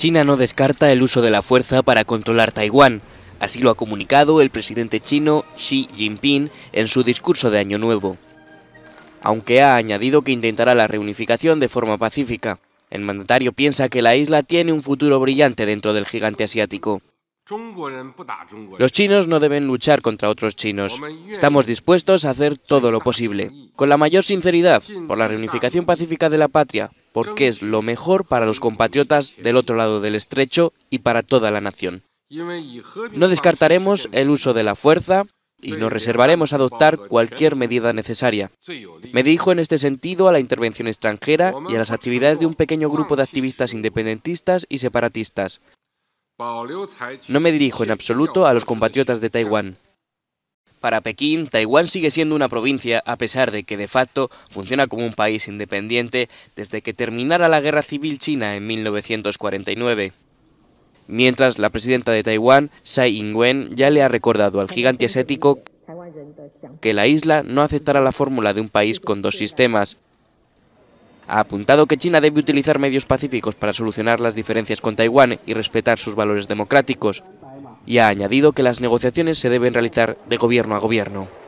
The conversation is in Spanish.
China no descarta el uso de la fuerza para controlar Taiwán. Así lo ha comunicado el presidente chino Xi Jinping en su discurso de Año Nuevo. Aunque ha añadido que intentará la reunificación de forma pacífica, el mandatario piensa que la isla tiene un futuro brillante dentro del gigante asiático. Los chinos no deben luchar contra otros chinos. Estamos dispuestos a hacer todo lo posible, con la mayor sinceridad, por la reunificación pacífica de la patria, porque es lo mejor para los compatriotas del otro lado del estrecho y para toda la nación. No descartaremos el uso de la fuerza y nos reservaremos a adoptar cualquier medida necesaria. Me dirijo en este sentido a la intervención extranjera y a las actividades de un pequeño grupo de activistas independentistas y separatistas. No me dirijo en absoluto a los compatriotas de Taiwán. Para Pekín, Taiwán sigue siendo una provincia a pesar de que de facto funciona como un país independiente desde que terminara la Guerra Civil China en 1949. Mientras, la presidenta de Taiwán, Tsai Ing-wen, ya le ha recordado al gigante asiático que la isla no aceptará la fórmula de un país con dos sistemas. Ha apuntado que China debe utilizar medios pacíficos para solucionar las diferencias con Taiwán y respetar sus valores democráticos y ha añadido que las negociaciones se deben realizar de gobierno a gobierno.